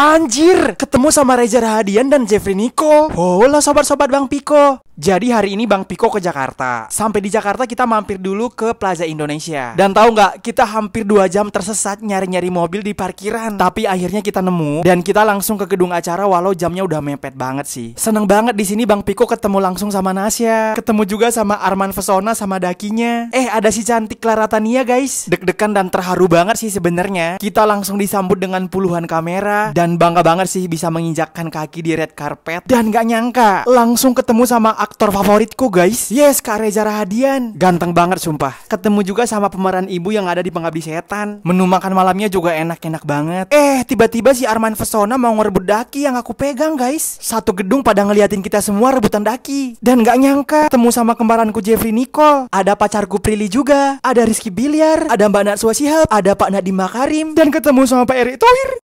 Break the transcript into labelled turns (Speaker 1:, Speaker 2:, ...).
Speaker 1: Anjir, ketemu sama Reza Rahadian dan Jeffrey Nico. Hola sobat-sobat Bang Piko. Jadi hari ini Bang Piko ke Jakarta. Sampai di Jakarta kita mampir dulu ke Plaza Indonesia. Dan tahu nggak, kita hampir dua jam tersesat nyari-nyari mobil di parkiran. Tapi akhirnya kita nemu dan kita langsung ke gedung acara walau jamnya udah mepet banget sih. Seneng banget di sini Bang Piko ketemu langsung sama Nasya. Ketemu juga sama Arman Vesona sama Dakinya. Eh ada si cantik Clara Tania guys. deg dekan dan terharu banget sih sebenarnya. Kita langsung disambut dengan puluhan kamera dan bangga banget sih bisa menginjakkan kaki di red carpet dan nggak nyangka langsung ketemu sama aktor favoritku guys Yes Kak Reza Rahadian Ganteng banget sumpah Ketemu juga sama pemeran ibu yang ada di pengabdi setan Menu makan malamnya juga enak-enak banget Eh tiba-tiba si Arman Fesona mau ngerebut daki yang aku pegang guys Satu gedung pada ngeliatin kita semua rebutan daki Dan gak nyangka ketemu sama kembaranku Jeffrey Nicole Ada pacarku Prilly juga Ada Rizky Biliar Ada Mbak Natsua Sihab Ada Pak Nadima Karim Dan ketemu sama Pak Erick Thohir